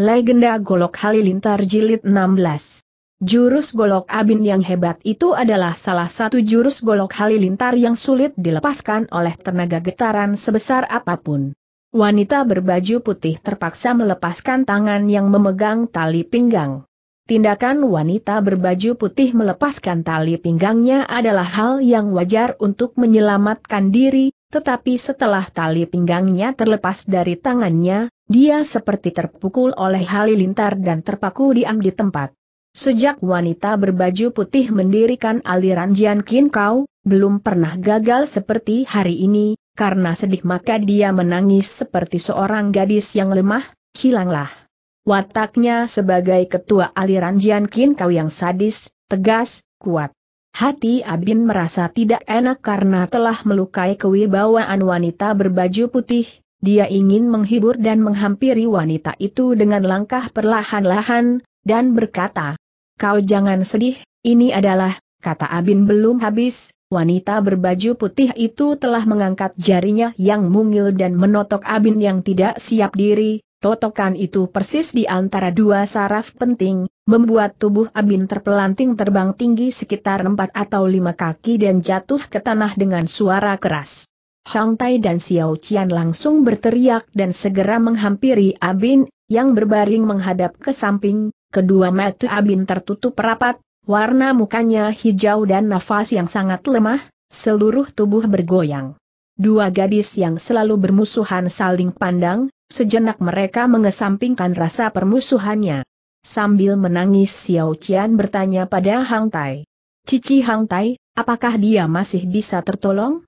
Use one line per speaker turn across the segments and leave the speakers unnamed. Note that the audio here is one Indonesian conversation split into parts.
Legenda Golok Halilintar Jilid 16 Jurus Golok Abin yang hebat itu adalah salah satu jurus Golok Halilintar yang sulit dilepaskan oleh tenaga getaran sebesar apapun. Wanita berbaju putih terpaksa melepaskan tangan yang memegang tali pinggang. Tindakan wanita berbaju putih melepaskan tali pinggangnya adalah hal yang wajar untuk menyelamatkan diri, tetapi setelah tali pinggangnya terlepas dari tangannya, dia seperti terpukul oleh halilintar dan terpaku diam di tempat. Sejak wanita berbaju putih mendirikan aliran Jian Kin Kau, belum pernah gagal seperti hari ini, karena sedih maka dia menangis seperti seorang gadis yang lemah, hilanglah. Wataknya sebagai ketua aliran Jian Kin Kau yang sadis, tegas, kuat. Hati Abin merasa tidak enak karena telah melukai kewibawaan wanita berbaju putih, dia ingin menghibur dan menghampiri wanita itu dengan langkah perlahan-lahan, dan berkata, Kau jangan sedih, ini adalah, kata Abin belum habis, wanita berbaju putih itu telah mengangkat jarinya yang mungil dan menotok Abin yang tidak siap diri, totokan itu persis di antara dua saraf penting, membuat tubuh Abin terpelanting terbang tinggi sekitar empat atau lima kaki dan jatuh ke tanah dengan suara keras. Hang Tai dan Xiao Qian langsung berteriak dan segera menghampiri Abin, yang berbaring menghadap ke samping, kedua mata Abin tertutup rapat, warna mukanya hijau dan nafas yang sangat lemah, seluruh tubuh bergoyang. Dua gadis yang selalu bermusuhan saling pandang, sejenak mereka mengesampingkan rasa permusuhannya. Sambil menangis Xiao Qian bertanya pada Hang Tai. Cici Hang Tai, apakah dia masih bisa tertolong?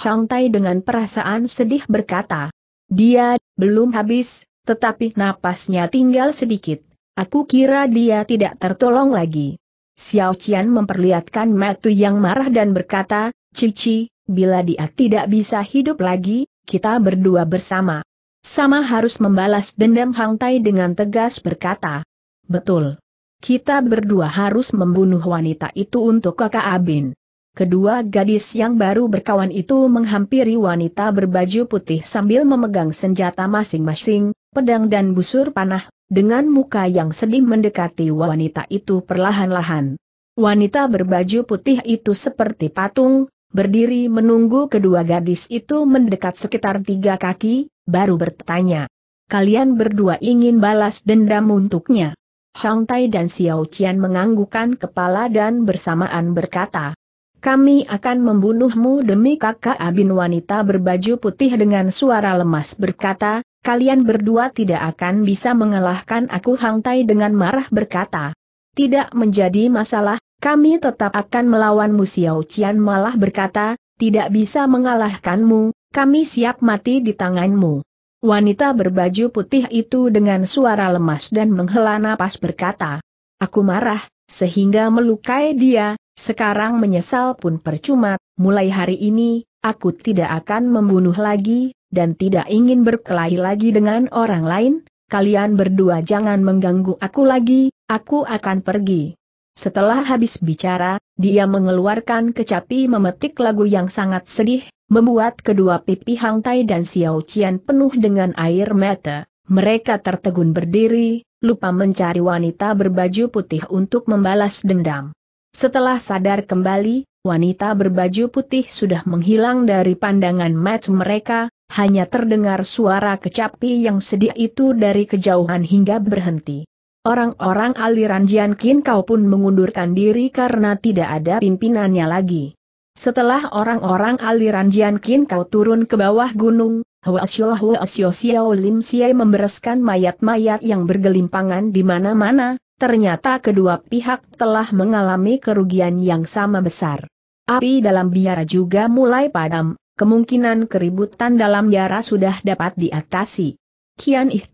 Tai dengan perasaan sedih berkata. Dia, belum habis, tetapi napasnya tinggal sedikit. Aku kira dia tidak tertolong lagi. Xiao Qian memperlihatkan Matu yang marah dan berkata, Cici, bila dia tidak bisa hidup lagi, kita berdua bersama. Sama harus membalas dendam Hang Tai dengan tegas berkata. Betul. Kita berdua harus membunuh wanita itu untuk kakak Abin. Kedua gadis yang baru berkawan itu menghampiri wanita berbaju putih sambil memegang senjata masing-masing, pedang dan busur panah, dengan muka yang sedih mendekati wanita itu perlahan-lahan. Wanita berbaju putih itu seperti patung, berdiri menunggu kedua gadis itu mendekat sekitar tiga kaki, baru bertanya. Kalian berdua ingin balas dendam untuknya. Hang Tai dan Xiao Qian menganggukan kepala dan bersamaan berkata, kami akan membunuhmu demi kakak Abin wanita berbaju putih dengan suara lemas berkata, kalian berdua tidak akan bisa mengalahkan aku Hang Tai dengan marah berkata. Tidak menjadi masalah, kami tetap akan melawanmu Xiao Qian malah berkata, tidak bisa mengalahkanmu, kami siap mati di tanganmu. Wanita berbaju putih itu dengan suara lemas dan menghela napas berkata, Aku marah, sehingga melukai dia, sekarang menyesal pun percuma, mulai hari ini, aku tidak akan membunuh lagi, dan tidak ingin berkelahi lagi dengan orang lain, kalian berdua jangan mengganggu aku lagi, aku akan pergi. Setelah habis bicara, dia mengeluarkan kecapi memetik lagu yang sangat sedih, membuat kedua pipi Hang Tai dan Xiao Qian penuh dengan air mata. Mereka tertegun berdiri, lupa mencari wanita berbaju putih untuk membalas dendam. Setelah sadar kembali, wanita berbaju putih sudah menghilang dari pandangan match mereka, hanya terdengar suara kecapi yang sedih itu dari kejauhan hingga berhenti. Orang-orang aliran Jianqin kau pun mengundurkan diri karena tidak ada pimpinannya lagi. Setelah orang-orang aliran Jian Qin kau turun ke bawah gunung, Huasyo Huasyo Xiao Lim Xie membereskan mayat-mayat yang bergelimpangan di mana-mana, ternyata kedua pihak telah mengalami kerugian yang sama besar. Api dalam biara juga mulai padam, kemungkinan keributan dalam biara sudah dapat diatasi. Kian Ih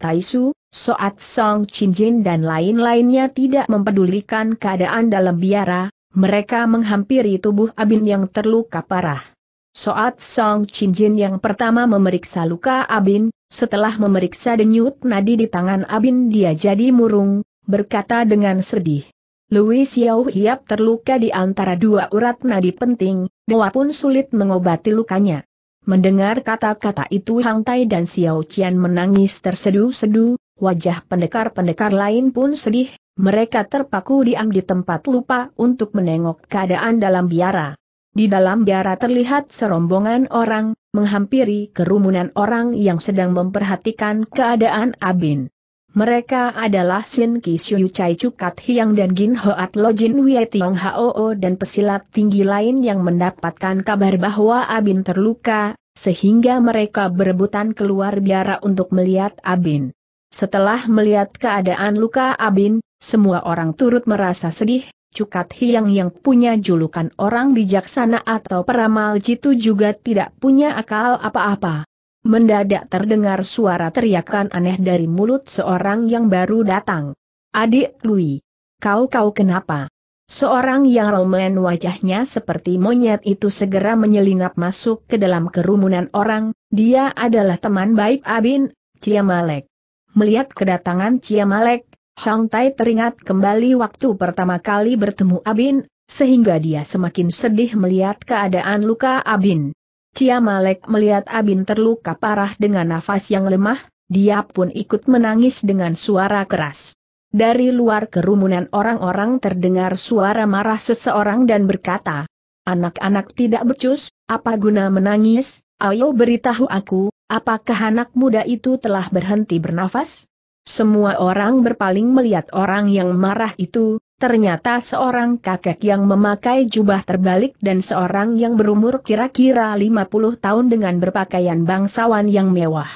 Soat Song Chinjin dan lain-lainnya tidak mempedulikan keadaan dalam biara, mereka menghampiri tubuh Abin yang terluka parah. Soat Song Chinjin yang pertama memeriksa luka Abin, setelah memeriksa denyut nadi di tangan Abin dia jadi murung, berkata dengan sedih. Louis Xiao Hiap terluka di antara dua urat nadi penting, Dewa pun sulit mengobati lukanya. Mendengar kata-kata itu Hang Tai dan Xiao Qian menangis tersedu-sedu. wajah pendekar-pendekar lain pun sedih, mereka terpaku diam di tempat lupa untuk menengok keadaan dalam biara. Di dalam biara terlihat serombongan orang, menghampiri kerumunan orang yang sedang memperhatikan keadaan Abin. Mereka adalah Sin Ki Siu Chai Cukat Hiang dan Gin Hoat Lo Jin Wei Tiong Hoo dan pesilat tinggi lain yang mendapatkan kabar bahwa Abin terluka, sehingga mereka berebutan keluar biara untuk melihat Abin. Setelah melihat keadaan luka Abin, semua orang turut merasa sedih, Cukat Hiang yang punya julukan orang bijaksana atau peramal jitu juga tidak punya akal apa-apa. Mendadak terdengar suara teriakan aneh dari mulut seorang yang baru datang. Adik Lui. Kau-kau kenapa? Seorang yang romen wajahnya seperti monyet itu segera menyelinap masuk ke dalam kerumunan orang, dia adalah teman baik Abin, Ciamalek. Melihat kedatangan Ciamalek, Hong Tai teringat kembali waktu pertama kali bertemu Abin, sehingga dia semakin sedih melihat keadaan luka Abin. Cia Malek melihat Abin terluka parah dengan nafas yang lemah, dia pun ikut menangis dengan suara keras. Dari luar kerumunan orang-orang terdengar suara marah seseorang dan berkata, Anak-anak tidak becus, apa guna menangis, ayo beritahu aku, apakah anak muda itu telah berhenti bernafas? Semua orang berpaling melihat orang yang marah itu, ternyata seorang kakek yang memakai jubah terbalik dan seorang yang berumur kira-kira 50 tahun dengan berpakaian bangsawan yang mewah.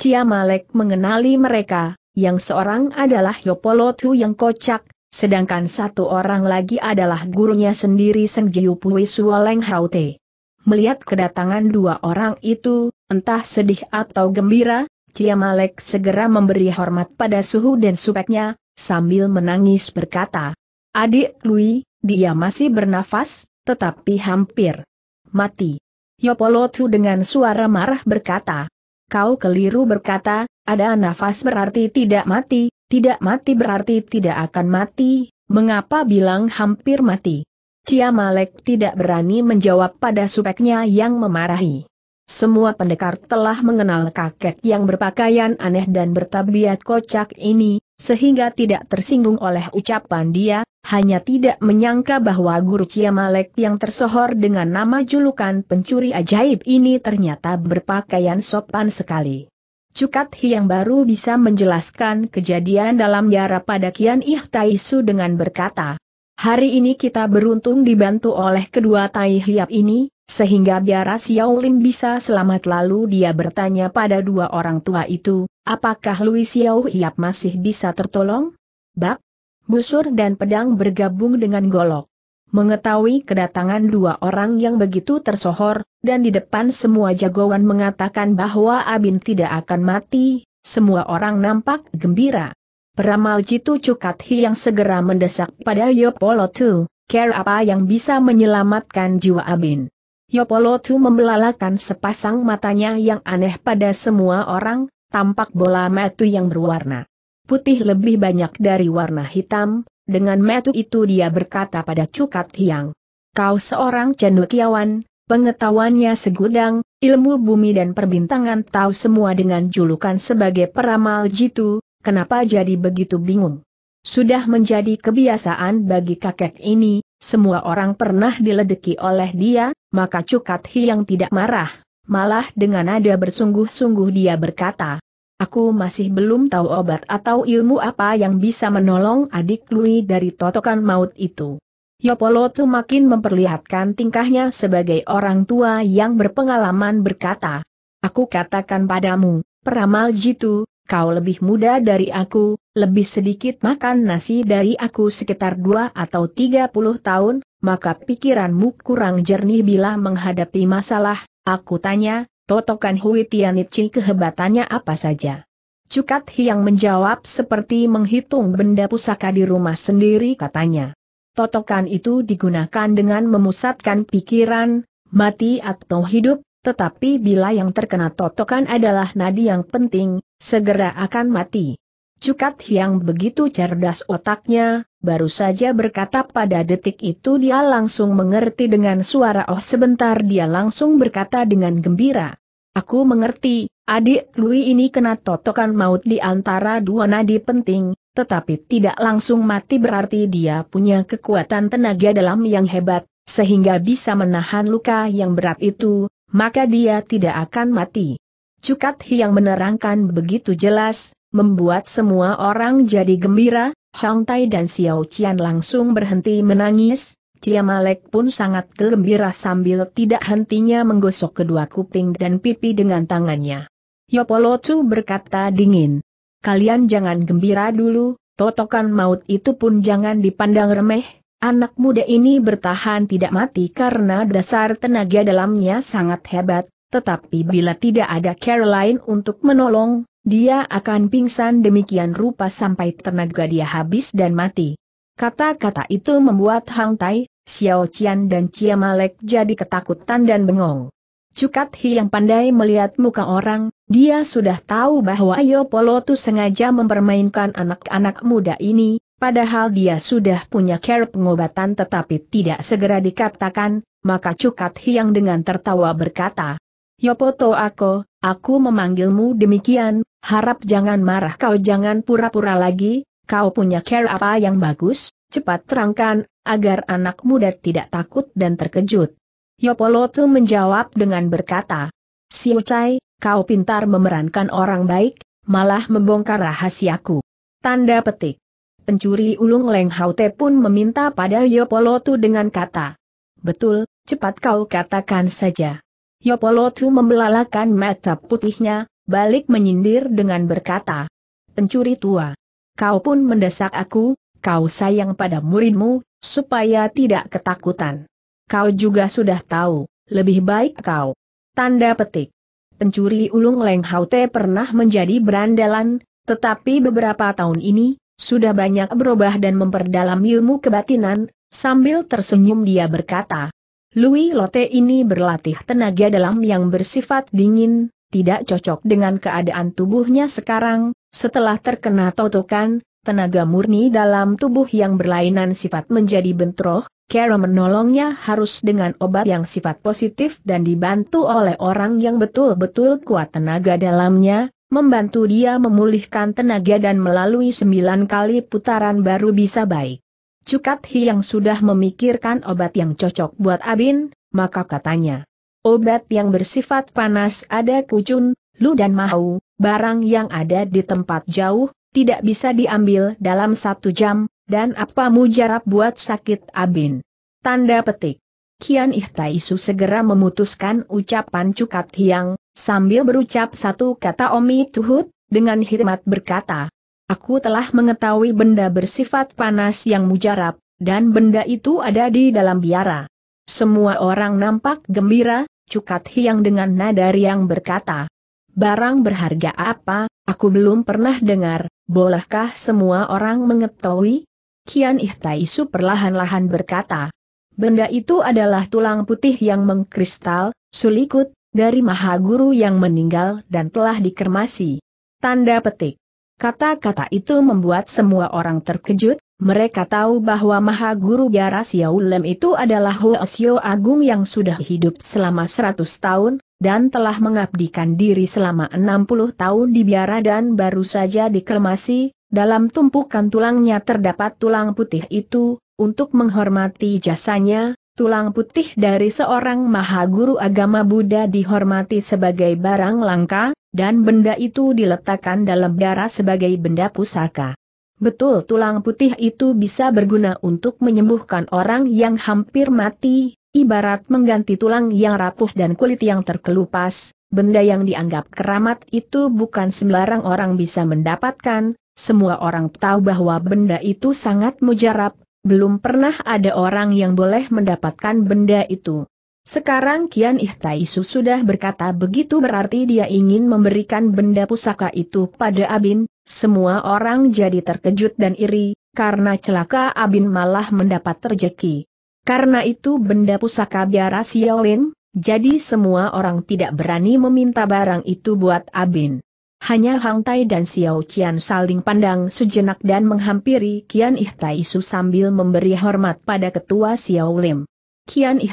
Cia Malek mengenali mereka, yang seorang adalah Yopolotu yang kocak, sedangkan satu orang lagi adalah gurunya sendiri Seng Jiupui Suoleng Haute. Melihat kedatangan dua orang itu, entah sedih atau gembira, Cia Malek segera memberi hormat pada suhu dan supeknya, sambil menangis berkata, Adik Lui, dia masih bernafas, tetapi hampir mati. Yopolotu dengan suara marah berkata, Kau keliru berkata, ada nafas berarti tidak mati, tidak mati berarti tidak akan mati, mengapa bilang hampir mati? Cia Malek tidak berani menjawab pada supeknya yang memarahi. Semua pendekar telah mengenal kakek yang berpakaian aneh dan bertabiat kocak ini, sehingga tidak tersinggung oleh ucapan dia, hanya tidak menyangka bahwa guru Ciamalek yang tersohor dengan nama julukan pencuri ajaib ini ternyata berpakaian sopan sekali. Cukat Hi yang baru bisa menjelaskan kejadian dalam jarak pada Kian Ih Taisu dengan berkata, Hari ini kita beruntung dibantu oleh kedua tai ini, sehingga biar Xiaolin bisa selamat lalu dia bertanya pada dua orang tua itu, apakah Lui Xiao Hiap masih bisa tertolong? Bak, busur dan pedang bergabung dengan golok. Mengetahui kedatangan dua orang yang begitu tersohor, dan di depan semua jagoan mengatakan bahwa Abin tidak akan mati, semua orang nampak gembira. Peramal Jitu Cukathi yang segera mendesak pada Yopolo Tu, care apa yang bisa menyelamatkan jiwa Abin. Yopolotu membelalakan sepasang matanya yang aneh pada semua orang, tampak bola metu yang berwarna putih lebih banyak dari warna hitam, dengan metu itu dia berkata pada Cukat Hiang. Kau seorang cendekiawan, pengetahuannya segudang, ilmu bumi dan perbintangan tahu semua dengan julukan sebagai peramal jitu, kenapa jadi begitu bingung? Sudah menjadi kebiasaan bagi kakek ini, semua orang pernah diledeki oleh dia, maka Cukat Hiang tidak marah, malah dengan nada bersungguh-sungguh dia berkata, Aku masih belum tahu obat atau ilmu apa yang bisa menolong adik Lui dari totokan maut itu. Yopolotu makin memperlihatkan tingkahnya sebagai orang tua yang berpengalaman berkata, Aku katakan padamu, peramal jitu, kau lebih muda dari aku, lebih sedikit makan nasi dari aku sekitar dua atau tiga puluh tahun, maka pikiranmu kurang jernih bila menghadapi masalah, aku tanya, totokan Hui Tianichi kehebatannya apa saja. Cukat Hiang menjawab seperti menghitung benda pusaka di rumah sendiri katanya. Totokan itu digunakan dengan memusatkan pikiran, mati atau hidup, tetapi bila yang terkena totokan adalah nadi yang penting, segera akan mati. Cukat yang begitu cerdas otaknya, baru saja berkata pada detik itu dia langsung mengerti dengan suara oh sebentar dia langsung berkata dengan gembira. Aku mengerti, adik Lui ini kena totokan maut di antara dua nadi penting, tetapi tidak langsung mati berarti dia punya kekuatan tenaga dalam yang hebat, sehingga bisa menahan luka yang berat itu, maka dia tidak akan mati. Cukat Hiang menerangkan begitu jelas, membuat semua orang jadi gembira, Hong Tai dan Xiao Qian langsung berhenti menangis, Cia Malek pun sangat gembira sambil tidak hentinya menggosok kedua kuping dan pipi dengan tangannya. Chu berkata dingin, Kalian jangan gembira dulu, totokan maut itu pun jangan dipandang remeh, Anak muda ini bertahan tidak mati karena dasar tenaga dalamnya sangat hebat, tetapi bila tidak ada Caroline untuk menolong, dia akan pingsan demikian rupa sampai tenaga dia habis dan mati. Kata-kata itu membuat Hang Tai, Xiao Qian dan Cia Malek jadi ketakutan dan bengong. Cukat Hi yang pandai melihat muka orang, dia sudah tahu bahwa Yo Polo tuh sengaja mempermainkan anak-anak muda ini, padahal dia sudah punya care pengobatan tetapi tidak segera dikatakan, maka Cukat Hiang dengan tertawa berkata, Yopoto aku, aku memanggilmu demikian, harap jangan marah kau jangan pura-pura lagi, kau punya care apa yang bagus, cepat terangkan, agar anak muda tidak takut dan terkejut. Yopolotu menjawab dengan berkata, Siu Chai, kau pintar memerankan orang baik, malah membongkar rahasiaku. Tanda petik. Pencuri ulung Leng Haute pun meminta pada Yopolotu dengan kata. Betul, cepat kau katakan saja. Yopolotu membelalakan mata putihnya, balik menyindir dengan berkata. Pencuri tua. Kau pun mendesak aku, kau sayang pada muridmu, supaya tidak ketakutan. Kau juga sudah tahu, lebih baik kau. Tanda petik. Pencuri ulung Leng Haute pernah menjadi berandalan, tetapi beberapa tahun ini, sudah banyak berubah dan memperdalam ilmu kebatinan, sambil tersenyum dia berkata. Louis Lotte ini berlatih tenaga dalam yang bersifat dingin, tidak cocok dengan keadaan tubuhnya sekarang, setelah terkena totokan, tenaga murni dalam tubuh yang berlainan sifat menjadi bentroh, Kara menolongnya harus dengan obat yang sifat positif dan dibantu oleh orang yang betul-betul kuat tenaga dalamnya, membantu dia memulihkan tenaga dan melalui sembilan kali putaran baru bisa baik. Cukat Hi yang sudah memikirkan obat yang cocok buat Abin, maka katanya, obat yang bersifat panas ada kucun, lu dan mau, barang yang ada di tempat jauh, tidak bisa diambil dalam satu jam, dan apa mujarab buat sakit Abin. Tanda petik. Kian Ihtaisu segera memutuskan ucapan Cukat Hiang, sambil berucap satu kata Omi Tuhut, dengan hormat berkata, Aku telah mengetahui benda bersifat panas yang mujarab, dan benda itu ada di dalam biara. Semua orang nampak gembira, Cukat Hiang dengan nada yang berkata, Barang berharga apa, aku belum pernah dengar, bolehkah semua orang mengetahui? Kian Ihtaisu perlahan-lahan berkata, Benda itu adalah tulang putih yang mengkristal, sulikut, dari maha guru yang meninggal dan telah dikermasi. Tanda petik. Kata-kata itu membuat semua orang terkejut, mereka tahu bahwa maha guru Yara Siaulem itu adalah Hoesyo Agung yang sudah hidup selama 100 tahun, dan telah mengabdikan diri selama 60 tahun di biara dan baru saja dikremasi, dalam tumpukan tulangnya terdapat tulang putih itu, untuk menghormati jasanya, tulang putih dari seorang maha guru agama Buddha dihormati sebagai barang langka, dan benda itu diletakkan dalam darah sebagai benda pusaka. Betul tulang putih itu bisa berguna untuk menyembuhkan orang yang hampir mati, ibarat mengganti tulang yang rapuh dan kulit yang terkelupas, benda yang dianggap keramat itu bukan sembarang orang bisa mendapatkan, semua orang tahu bahwa benda itu sangat mujarab, belum pernah ada orang yang boleh mendapatkan benda itu. Sekarang Kian Ihtaisu sudah berkata begitu berarti dia ingin memberikan benda pusaka itu pada Abin, semua orang jadi terkejut dan iri, karena celaka Abin malah mendapat rejeki. Karena itu benda pusaka biara Xiaolin, jadi semua orang tidak berani meminta barang itu buat Abin. Hanya Hang Tai dan Xiao Qian saling pandang sejenak dan menghampiri Qian Ih sambil memberi hormat pada ketua Xiao Lim. Qian Ih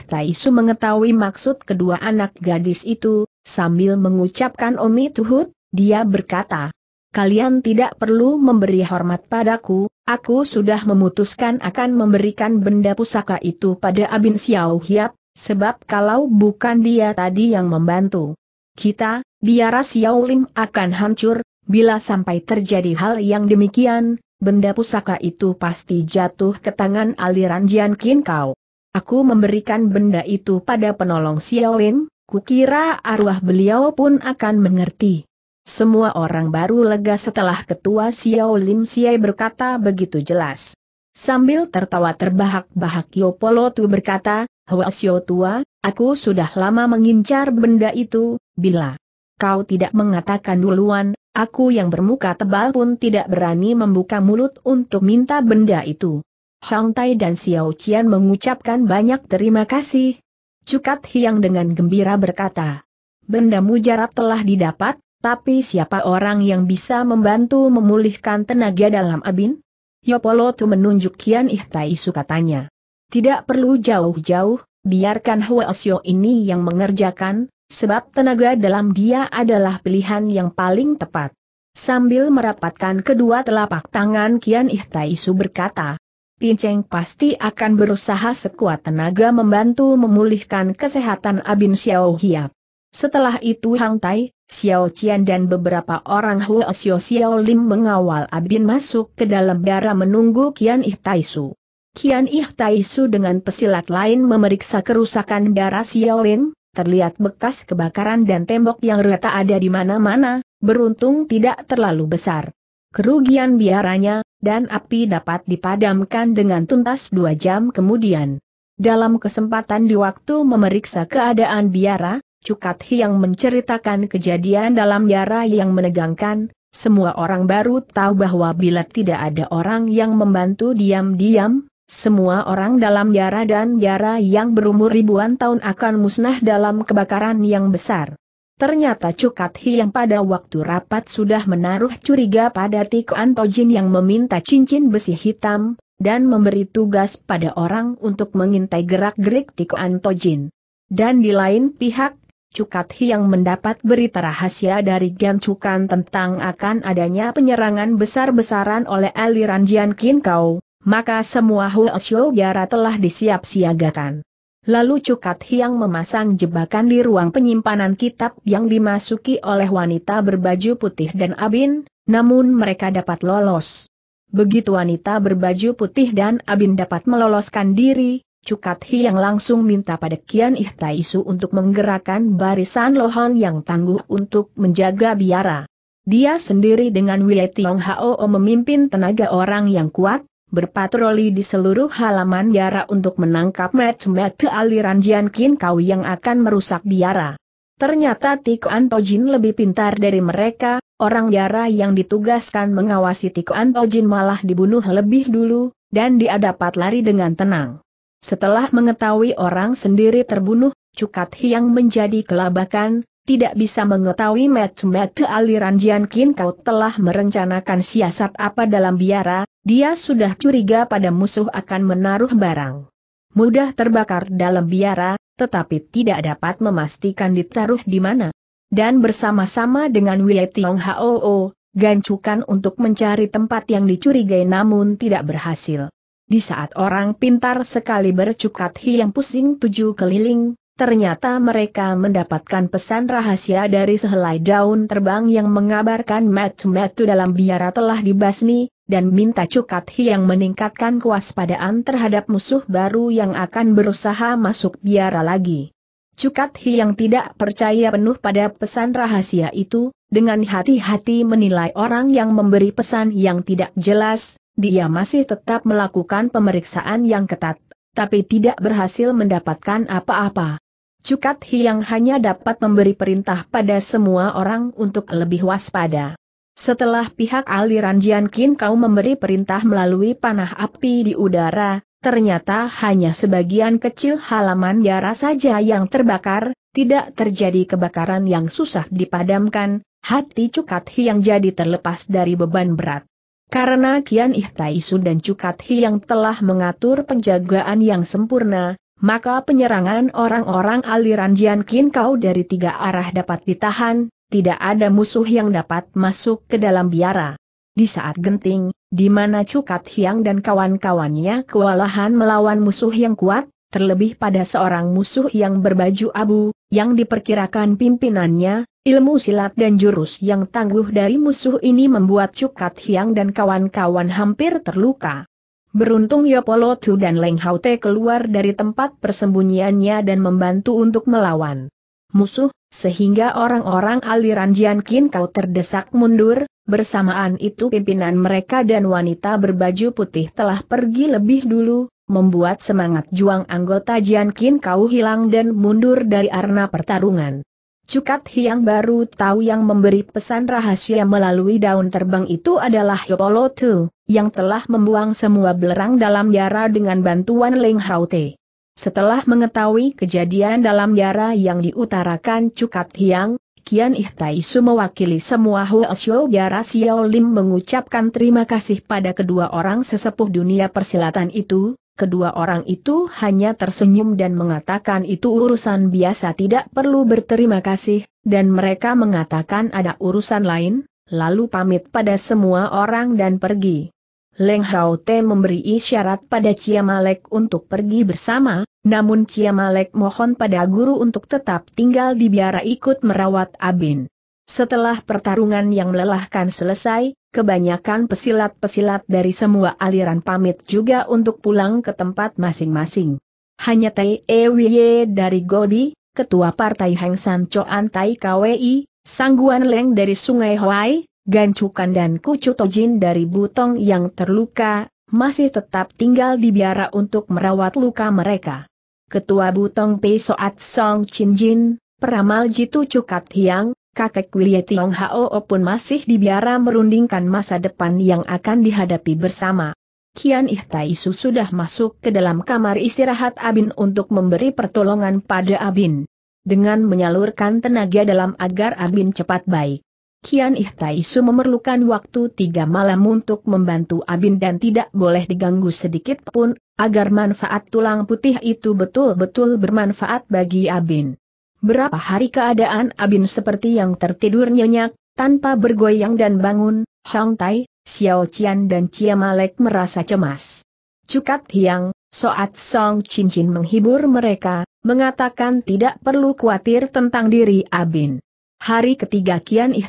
mengetahui maksud kedua anak gadis itu, sambil mengucapkan Omi Tuhut, dia berkata, Kalian tidak perlu memberi hormat padaku, aku sudah memutuskan akan memberikan benda pusaka itu pada Abin Xiao Hiap, sebab kalau bukan dia tadi yang membantu, kita, biara Xiaolim akan hancur, bila sampai terjadi hal yang demikian, benda pusaka itu pasti jatuh ke tangan aliran Jian Qin Kau. Aku memberikan benda itu pada penolong Xiaolin, kukira arwah beliau pun akan mengerti. Semua orang baru lega setelah ketua Xiao Xiaolim Xiai berkata begitu jelas. Sambil tertawa terbahak-bahak Yopolo Tu berkata, Hwa Xiao tua, Aku sudah lama mengincar benda itu, bila kau tidak mengatakan duluan, aku yang bermuka tebal pun tidak berani membuka mulut untuk minta benda itu. Hong Tai dan Xiao Qian mengucapkan banyak terima kasih. Cukat Hiang dengan gembira berkata, Benda mujarab telah didapat, tapi siapa orang yang bisa membantu memulihkan tenaga dalam abin? Yopolo tu menunjuk Kian Ihtai Su Tidak perlu jauh-jauh, biarkan Huasyo ini yang mengerjakan, sebab tenaga dalam dia adalah pilihan yang paling tepat. Sambil merapatkan kedua telapak tangan Kian Ihtaisu berkata, Pinceng pasti akan berusaha sekuat tenaga membantu memulihkan kesehatan Abin Xiao Hiap. Setelah itu Hang Tai, Xiao Qian dan beberapa orang Huo Xiao Xiao Lim mengawal Abin masuk ke dalam bara menunggu Kian Ihtaisu. Kian Ih Taisu dengan pesilat lain memeriksa kerusakan darah Xiaolin, terlihat bekas kebakaran dan tembok yang rata ada di mana-mana, beruntung tidak terlalu besar. Kerugian biaranya, dan api dapat dipadamkan dengan tuntas dua jam kemudian. Dalam kesempatan di waktu memeriksa keadaan biara, Cukat yang menceritakan kejadian dalam biara yang menegangkan, semua orang baru tahu bahwa bila tidak ada orang yang membantu diam-diam, semua orang dalam yara dan yara yang berumur ribuan tahun akan musnah dalam kebakaran yang besar. Ternyata Cukat Hi yang pada waktu rapat sudah menaruh curiga pada Tiko Antojin yang meminta cincin besi hitam, dan memberi tugas pada orang untuk mengintai gerak-gerik Tiko Antojin. Dan di lain pihak, Cukat Hi yang mendapat berita rahasia dari Gan Cukan tentang akan adanya penyerangan besar-besaran oleh aliran Jian Kin Kau, maka semua Huosho Biara telah disiap siagakan. Lalu Cukat Hiang memasang jebakan di ruang penyimpanan kitab yang dimasuki oleh wanita berbaju putih dan Abin, namun mereka dapat lolos. Begitu wanita berbaju putih dan Abin dapat meloloskan diri, Cukat Hiang langsung minta pada Kian Ihtaisu untuk menggerakkan barisan Lohon yang tangguh untuk menjaga biara. Dia sendiri dengan Wei Tiong Hao memimpin tenaga orang yang kuat, berpatroli di seluruh halaman biara untuk menangkap mata-mata aliran Jian Qin Kau yang akan merusak biara. Ternyata tiko antojin lebih pintar dari mereka, orang biara yang ditugaskan mengawasi tiko antojin malah dibunuh lebih dulu, dan dia dapat lari dengan tenang. Setelah mengetahui orang sendiri terbunuh, Cukat Hiang menjadi kelabakan, tidak bisa mengetahui metu-metu aliran Jian Qin kau telah merencanakan siasat apa dalam biara, dia sudah curiga pada musuh akan menaruh barang. Mudah terbakar dalam biara, tetapi tidak dapat memastikan ditaruh di mana. Dan bersama-sama dengan Wei Tiong Hao, gancukan untuk mencari tempat yang dicurigai namun tidak berhasil. Di saat orang pintar sekali bercukat hiang pusing tujuh keliling, Ternyata mereka mendapatkan pesan rahasia dari sehelai daun terbang yang mengabarkan metu-metu dalam biara telah dibasmi, dan minta cukat yang meningkatkan kewaspadaan terhadap musuh baru yang akan berusaha masuk biara lagi. Cukat yang tidak percaya penuh pada pesan rahasia itu, dengan hati-hati menilai orang yang memberi pesan yang tidak jelas, dia masih tetap melakukan pemeriksaan yang ketat, tapi tidak berhasil mendapatkan apa-apa. Cukat Hiang hanya dapat memberi perintah pada semua orang untuk lebih waspada. Setelah pihak aliran Qin kau memberi perintah melalui panah api di udara, ternyata hanya sebagian kecil halaman Yara saja yang terbakar, tidak terjadi kebakaran yang susah dipadamkan, hati Cukat Hiang jadi terlepas dari beban berat. Karena Kian Ihtaisu dan Cukat Hiang telah mengatur penjagaan yang sempurna, maka penyerangan orang-orang aliran Jianqin kau dari tiga arah dapat ditahan, tidak ada musuh yang dapat masuk ke dalam biara. Di saat genting, di mana Cukat Hiang dan kawan-kawannya kewalahan melawan musuh yang kuat, terlebih pada seorang musuh yang berbaju abu, yang diperkirakan pimpinannya, ilmu silat dan jurus yang tangguh dari musuh ini membuat Cukat Hiang dan kawan-kawan hampir terluka. Beruntung Yopolo Tu dan Leng Haute keluar dari tempat persembunyiannya dan membantu untuk melawan musuh, sehingga orang-orang aliran Jian Qin Kau terdesak mundur, bersamaan itu pimpinan mereka dan wanita berbaju putih telah pergi lebih dulu, membuat semangat juang anggota Jian Qin Kau hilang dan mundur dari arena pertarungan. Cukat Hiang baru tahu yang memberi pesan rahasia melalui daun terbang itu adalah Yopolo Tu, yang telah membuang semua belerang dalam yara dengan bantuan Leng Haute. Setelah mengetahui kejadian dalam yara yang diutarakan Cukat Hiang, Kian Ihtaisu mewakili semua Huasyo Yara Xiao Lim mengucapkan terima kasih pada kedua orang sesepuh dunia persilatan itu, Kedua orang itu hanya tersenyum dan mengatakan itu urusan biasa tidak perlu berterima kasih, dan mereka mengatakan ada urusan lain, lalu pamit pada semua orang dan pergi. Leng Hao Te memberi isyarat pada Ciamalek untuk pergi bersama, namun Ciamalek mohon pada guru untuk tetap tinggal di biara ikut merawat Abin. Setelah pertarungan yang melelahkan selesai, kebanyakan pesilat-pesilat dari semua aliran pamit juga untuk pulang ke tempat masing-masing. Hanya Tai Ewiye dari Godi, Ketua Partai Heng San Choan Tai KWI, Sangguan Leng dari Sungai Hoai, Gancukan dan Kucu Tojin dari Butong yang terluka, masih tetap tinggal di biara untuk merawat luka mereka. Ketua Butong Pei Soat Song Chin Jin, Peramal Jitu Cukat Hiang, kakek William Tiong Hao pun masih dibiara merundingkan masa depan yang akan dihadapi bersama. Kian Ihtaisu sudah masuk ke dalam kamar istirahat Abin untuk memberi pertolongan pada Abin. Dengan menyalurkan tenaga dalam agar Abin cepat baik. Kian Ihtaisu memerlukan waktu tiga malam untuk membantu Abin dan tidak boleh diganggu sedikit pun, agar manfaat tulang putih itu betul-betul bermanfaat bagi Abin. Berapa hari keadaan Abin seperti yang tertidur nyenyak, tanpa bergoyang dan bangun, Hong Tai, Xiao Qian dan Chia Malek merasa cemas. Cukat Hiang, Soat Song Cincin menghibur mereka, mengatakan tidak perlu khawatir tentang diri Abin. Hari ketiga Kian Ih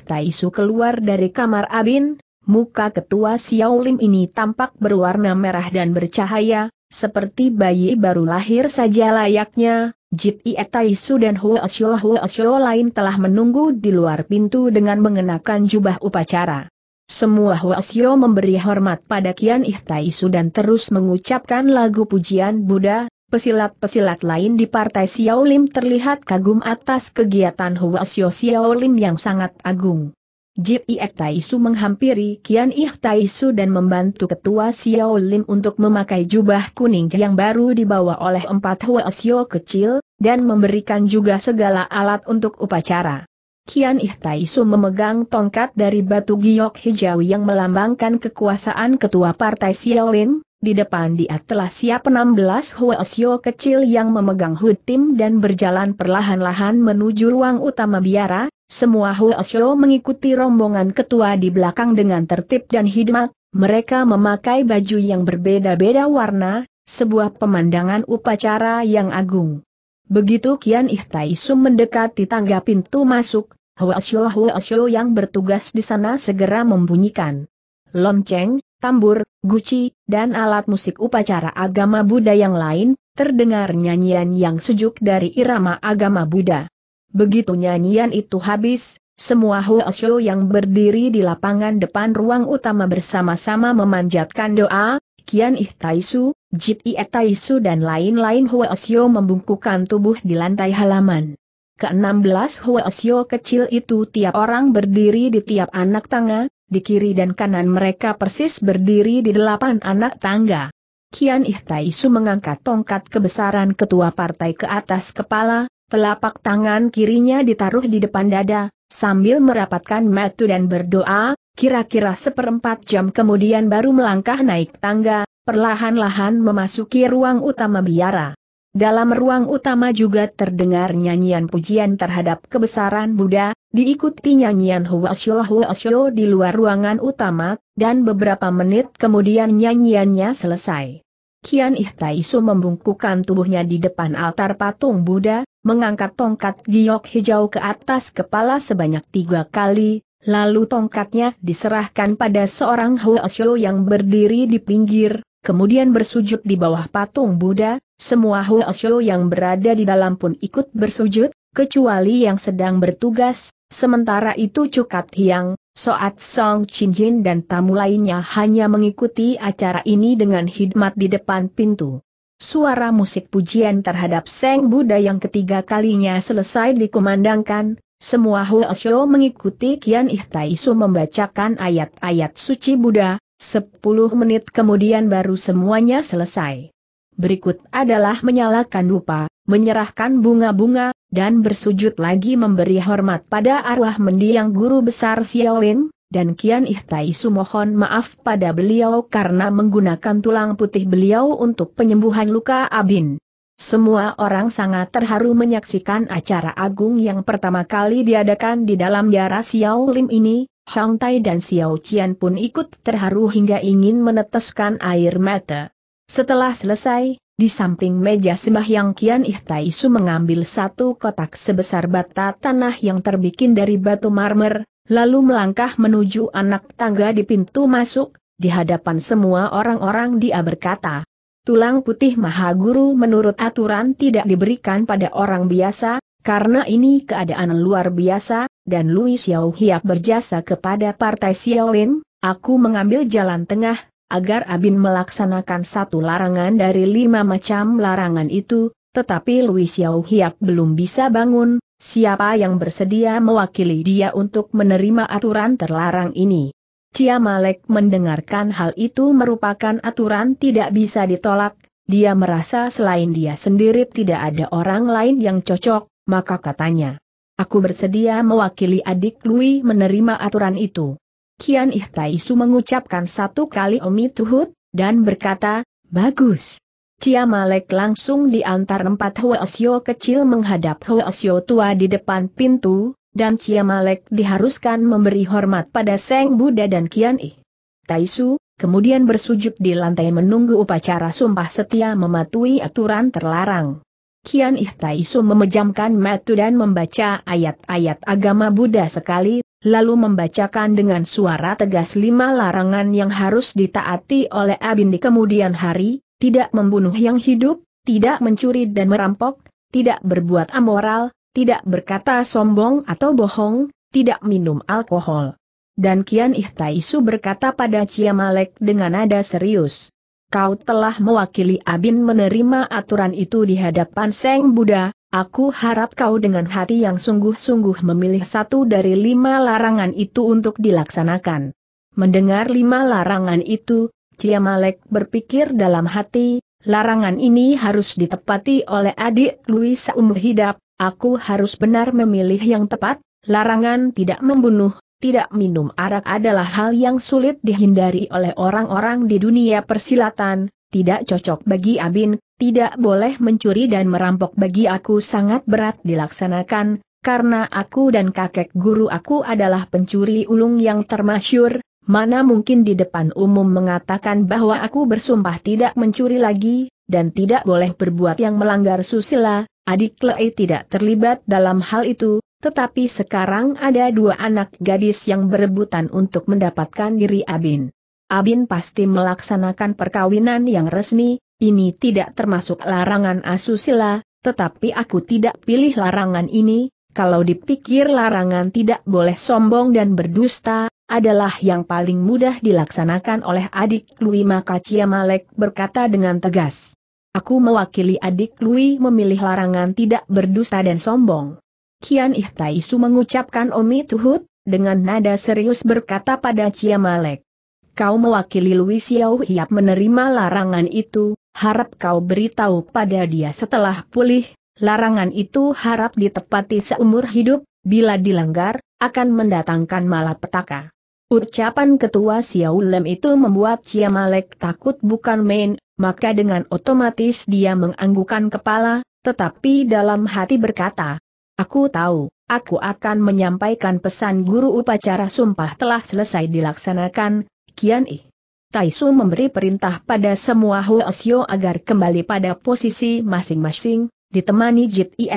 keluar dari kamar Abin, muka ketua Xiao Lim ini tampak berwarna merah dan bercahaya, seperti bayi baru lahir saja layaknya, Jip Ie Taisu dan Hua Xiao Hua Xiao lain telah menunggu di luar pintu dengan mengenakan jubah upacara. Semua Hua Xiao memberi hormat pada Kian Ih Taisu dan terus mengucapkan lagu pujian Buddha, pesilat-pesilat lain di partai Xiaolim terlihat kagum atas kegiatan Hua Xiao Xiaolim yang sangat agung. Jiek Taisu menghampiri Kian Ih Taisu dan membantu ketua Xiao Lim untuk memakai jubah kuning yang baru dibawa oleh empat hua Xiao kecil, dan memberikan juga segala alat untuk upacara. Kian Ih Taisu memegang tongkat dari batu giok hijau yang melambangkan kekuasaan ketua partai Xiao Lim, di depan dia telah siap 16 Xiao kecil yang memegang hutim dan berjalan perlahan-lahan menuju ruang utama biara, semua Huo mengikuti rombongan ketua di belakang dengan tertib dan hidmat, mereka memakai baju yang berbeda-beda warna, sebuah pemandangan upacara yang agung. Begitu Kian Ihtaisum mendekati tangga pintu masuk, huo huasyo yang bertugas di sana segera membunyikan lonceng, tambur, guci, dan alat musik upacara agama Buddha yang lain, terdengar nyanyian yang sejuk dari irama agama Buddha. Begitu nyanyian itu habis, semua Hoesyo yang berdiri di lapangan depan ruang utama bersama-sama memanjatkan doa, Kian Ih Taisu, Jit Ie Taisu dan lain-lain Hoesyo membungkukan tubuh di lantai halaman. Ke-16 Hoesyo kecil itu tiap orang berdiri di tiap anak tangga, di kiri dan kanan mereka persis berdiri di delapan anak tangga. Kian Ih Taisu mengangkat tongkat kebesaran ketua partai ke atas kepala, Telapak tangan kirinya ditaruh di depan dada, sambil merapatkan matu dan berdoa, kira-kira seperempat jam kemudian baru melangkah naik tangga, perlahan-lahan memasuki ruang utama biara. Dalam ruang utama juga terdengar nyanyian pujian terhadap kebesaran Buddha, diikuti nyanyian huwasyo-huwasyo di luar ruangan utama, dan beberapa menit kemudian nyanyiannya selesai. Kian Ihtaisu membungkukkan tubuhnya di depan altar patung Buddha, mengangkat tongkat giok hijau ke atas kepala sebanyak tiga kali, lalu tongkatnya diserahkan pada seorang Huasyo yang berdiri di pinggir, kemudian bersujud di bawah patung Buddha, semua Huasyo yang berada di dalam pun ikut bersujud, kecuali yang sedang bertugas, sementara itu Cukat Hiang, Soat Song Chin Jin dan tamu lainnya hanya mengikuti acara ini dengan hikmat di depan pintu. Suara musik pujian terhadap Seng Buddha yang ketiga kalinya selesai dikumandangkan, semua Huosho mengikuti Kian Ihtaisu membacakan ayat-ayat suci Buddha, sepuluh menit kemudian baru semuanya selesai. Berikut adalah menyalakan dupa, menyerahkan bunga-bunga, dan bersujud lagi memberi hormat pada arwah mendiang guru besar Xiaolin, dan Kian Ihtaisu mohon maaf pada beliau karena menggunakan tulang putih beliau untuk penyembuhan luka Abin. Semua orang sangat terharu menyaksikan acara agung yang pertama kali diadakan di dalam biara Xiao Lim ini, Hang Tai dan Xiao Qian pun ikut terharu hingga ingin meneteskan air mata. Setelah selesai, di samping meja sembahyang Kian Ihtaisu mengambil satu kotak sebesar bata tanah yang terbikin dari batu marmer, lalu melangkah menuju anak tangga di pintu masuk, di hadapan semua orang-orang dia berkata, Tulang putih Mahaguru menurut aturan tidak diberikan pada orang biasa, karena ini keadaan luar biasa, dan Louis Xiao Hiap berjasa kepada Partai Xiaolin, aku mengambil jalan tengah, agar Abin melaksanakan satu larangan dari lima macam larangan itu, tetapi Louis Xiao Hiap belum bisa bangun, Siapa yang bersedia mewakili dia untuk menerima aturan terlarang ini? Cia Malek mendengarkan hal itu merupakan aturan tidak bisa ditolak, dia merasa selain dia sendiri tidak ada orang lain yang cocok, maka katanya. Aku bersedia mewakili adik Lui menerima aturan itu. Kian Ihtaisu mengucapkan satu kali omituhut dan berkata, Bagus. Ciamalek langsung diantar empat Huasio kecil menghadap Huasio tua di depan pintu, dan Ciamalek diharuskan memberi hormat pada Seng Buddha dan Kian I. Taisu, kemudian bersujud di lantai menunggu upacara sumpah setia mematuhi aturan terlarang. Kian Ih Taisu memejamkan mata dan membaca ayat-ayat agama Buddha sekali, lalu membacakan dengan suara tegas lima larangan yang harus ditaati oleh abin di kemudian hari, tidak membunuh yang hidup, tidak mencuri dan merampok, tidak berbuat amoral, tidak berkata sombong atau bohong, tidak minum alkohol. Dan Kian Ihtaisu berkata pada Ciamalek dengan nada serius. Kau telah mewakili Abin menerima aturan itu di hadapan Seng Buddha, aku harap kau dengan hati yang sungguh-sungguh memilih satu dari lima larangan itu untuk dilaksanakan. Mendengar lima larangan itu, Ciamalek berpikir dalam hati, larangan ini harus ditepati oleh adik Louis seumur hidup, aku harus benar memilih yang tepat, larangan tidak membunuh, tidak minum arak adalah hal yang sulit dihindari oleh orang-orang di dunia persilatan, tidak cocok bagi Abin, tidak boleh mencuri dan merampok bagi aku sangat berat dilaksanakan, karena aku dan kakek guru aku adalah pencuri ulung yang termasyur, mana mungkin di depan umum mengatakan bahwa aku bersumpah tidak mencuri lagi, dan tidak boleh berbuat yang melanggar susila, adik Lei tidak terlibat dalam hal itu, tetapi sekarang ada dua anak gadis yang berebutan untuk mendapatkan diri Abin. Abin pasti melaksanakan perkawinan yang resmi, ini tidak termasuk larangan asusila, tetapi aku tidak pilih larangan ini, kalau dipikir larangan tidak boleh sombong dan berdusta, adalah yang paling mudah dilaksanakan oleh adik Lui maka Cia Malek berkata dengan tegas. Aku mewakili adik Lui memilih larangan tidak berdusta dan sombong. Kian Ihtaisu mengucapkan Omi Tuhut, dengan nada serius berkata pada Cia Malek. Kau mewakili Lui Xiao Hiap menerima larangan itu, harap kau beritahu pada dia setelah pulih, larangan itu harap ditepati seumur hidup, bila dilanggar, akan mendatangkan malapetaka. Ucapan ketua Xiao Lem itu membuat Cia Malek takut bukan main, maka dengan otomatis dia menganggukkan kepala, tetapi dalam hati berkata, Aku tahu, aku akan menyampaikan pesan guru upacara sumpah telah selesai dilaksanakan, Kian Ih. Taisu memberi perintah pada semua Xiao agar kembali pada posisi masing-masing, ditemani Jit Ie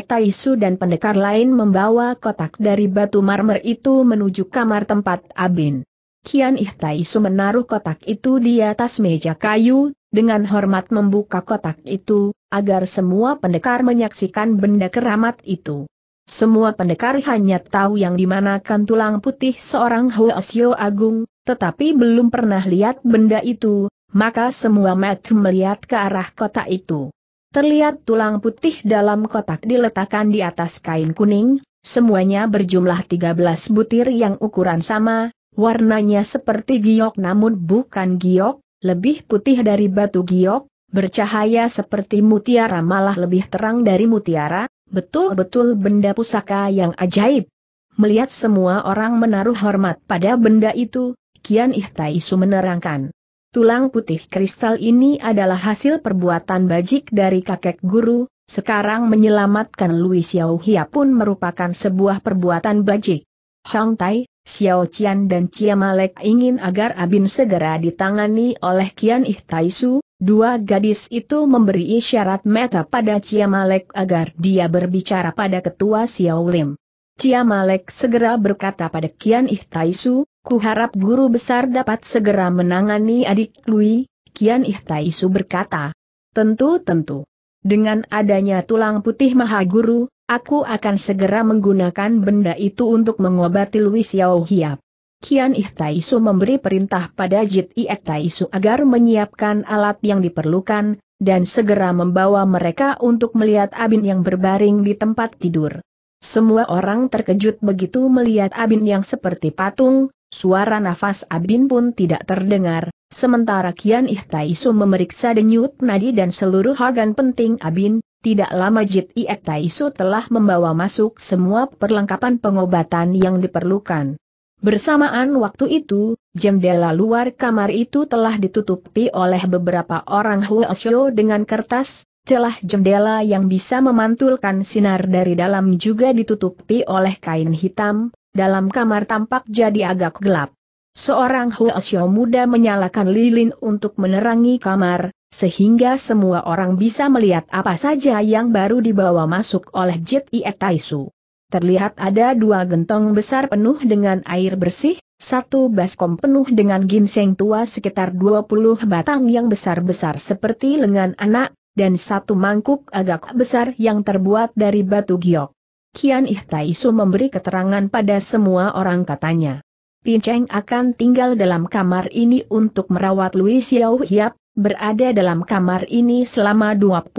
dan pendekar lain membawa kotak dari batu marmer itu menuju kamar tempat Abin. Kian Ietaisu menaruh kotak itu di atas meja kayu, dengan hormat membuka kotak itu, agar semua pendekar menyaksikan benda keramat itu. Semua pendekar hanya tahu yang dimanakan tulang putih seorang Asio Agung, tetapi belum pernah lihat benda itu, maka semua mata melihat ke arah kota itu. Terlihat tulang putih dalam kotak diletakkan di atas kain kuning, semuanya berjumlah 13 butir yang ukuran sama, warnanya seperti giok namun bukan giok, lebih putih dari batu giok, bercahaya seperti mutiara malah lebih terang dari mutiara, betul-betul benda pusaka yang ajaib. Melihat semua orang menaruh hormat pada benda itu, Kian Ihtaisu menerangkan. Tulang putih kristal ini adalah hasil perbuatan bajik dari kakek guru, sekarang menyelamatkan Lui Xiao Hia pun merupakan sebuah perbuatan bajik. Hong Tai, Xiao Qian dan Chia Malek ingin agar Abin segera ditangani oleh Qian Ih Tai Su, dua gadis itu memberi isyarat meta pada Chia Malek agar dia berbicara pada ketua Xiao Lim. Chia Malek segera berkata pada Qian Ih Tai Su, Kuharap guru besar dapat segera menangani adik Lui, Kian Ihtaisu berkata. Tentu tentu. Dengan adanya tulang putih maha guru, aku akan segera menggunakan benda itu untuk mengobati Lui Xiao Hiap. Kian Ihtaisu memberi perintah pada Jit Ihtaisu agar menyiapkan alat yang diperlukan, dan segera membawa mereka untuk melihat Abin yang berbaring di tempat tidur. Semua orang terkejut begitu melihat Abin yang seperti patung, Suara nafas Abin pun tidak terdengar, sementara Kian Ihtaisu memeriksa denyut nadi dan seluruh organ penting Abin, tidak lama Jit Ihtaisu telah membawa masuk semua perlengkapan pengobatan yang diperlukan. Bersamaan waktu itu, jendela luar kamar itu telah ditutupi oleh beberapa orang Huosyo dengan kertas, celah jendela yang bisa memantulkan sinar dari dalam juga ditutupi oleh kain hitam, dalam kamar tampak jadi agak gelap. Seorang Huo muda menyalakan lilin untuk menerangi kamar, sehingga semua orang bisa melihat apa saja yang baru dibawa masuk oleh Jet Ie Taisu. Terlihat ada dua gentong besar penuh dengan air bersih, satu baskom penuh dengan ginseng tua sekitar 20 batang yang besar-besar seperti lengan anak, dan satu mangkuk agak besar yang terbuat dari batu giok. Kian Ihtaisu memberi keterangan pada semua orang katanya. Pinceng akan tinggal dalam kamar ini untuk merawat Louis Xiao Hiap, berada dalam kamar ini selama 21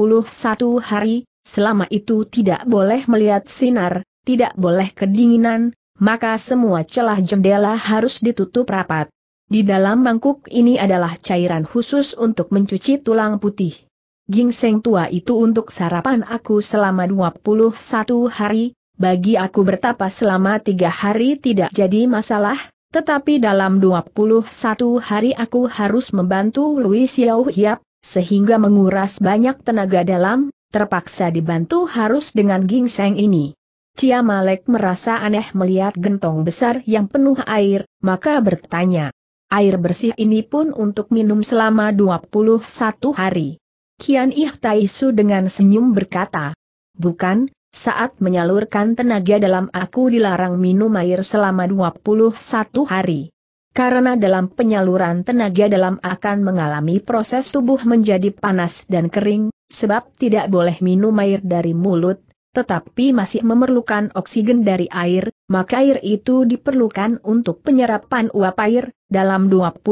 hari, selama itu tidak boleh melihat sinar, tidak boleh kedinginan, maka semua celah jendela harus ditutup rapat. Di dalam mangkuk ini adalah cairan khusus untuk mencuci tulang putih gingseng tua itu untuk sarapan aku selama 21 hari, bagi aku bertapa selama tiga hari tidak jadi masalah, tetapi dalam 21 hari aku harus membantu Louis Yau Hiap, sehingga menguras banyak tenaga dalam, terpaksa dibantu harus dengan gingseng ini. Cia Malek merasa aneh melihat gentong besar yang penuh air, maka bertanya. Air bersih ini pun untuk minum selama 21 hari. Kian Ih Taisu dengan senyum berkata, Bukan, saat menyalurkan tenaga dalam aku dilarang minum air selama 21 hari. Karena dalam penyaluran tenaga dalam akan mengalami proses tubuh menjadi panas dan kering, sebab tidak boleh minum air dari mulut, tetapi masih memerlukan oksigen dari air, maka air itu diperlukan untuk penyerapan uap air, dalam 21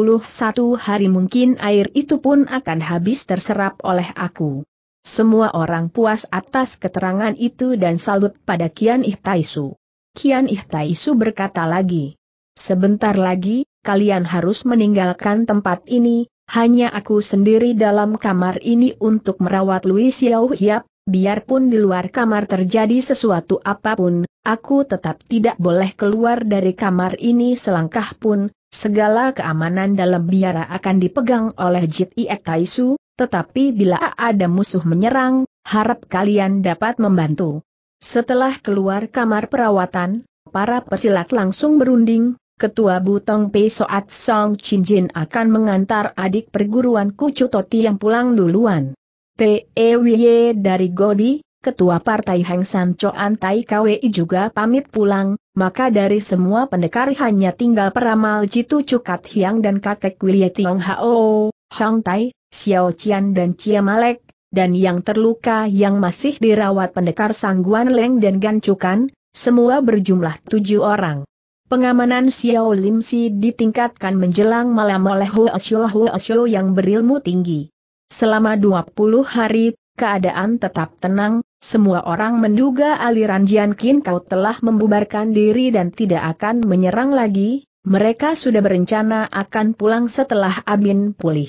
hari mungkin air itu pun akan habis terserap oleh aku. Semua orang puas atas keterangan itu dan salut pada Kian Ihtaisu. Kian Ihtaisu berkata lagi, Sebentar lagi, kalian harus meninggalkan tempat ini, hanya aku sendiri dalam kamar ini untuk merawat Louis Xiao Hiap, biarpun di luar kamar terjadi sesuatu apapun, aku tetap tidak boleh keluar dari kamar ini selangkah pun, Segala keamanan dalam biara akan dipegang oleh Jit Iek Taisu, tetapi bila ada musuh menyerang, harap kalian dapat membantu. Setelah keluar kamar perawatan, para persilat langsung berunding, Ketua Butong Pei Soat Song Chin Jin akan mengantar adik perguruan Kucu Toti yang pulang duluan. T.E.W.Y. dari Godi, ketua partai Heng San Choan Tai Kwei juga pamit pulang, maka dari semua pendekar hanya tinggal peramal Jitu Cukat Hiang dan kakek Wilye Tiong Hao, Hang Tai, Xiao Qian dan Chia Malek, dan yang terluka yang masih dirawat pendekar Sangguan Leng dan Gan Cukan, semua berjumlah tujuh orang. Pengamanan Xiao Lim Si ditingkatkan menjelang malam oleh Huo Xiao Huo Xiao yang berilmu tinggi. Selama 20 hari, keadaan tetap tenang, semua orang menduga aliran Jian Qin Kau telah membubarkan diri dan tidak akan menyerang lagi, mereka sudah berencana akan pulang setelah Abin pulih.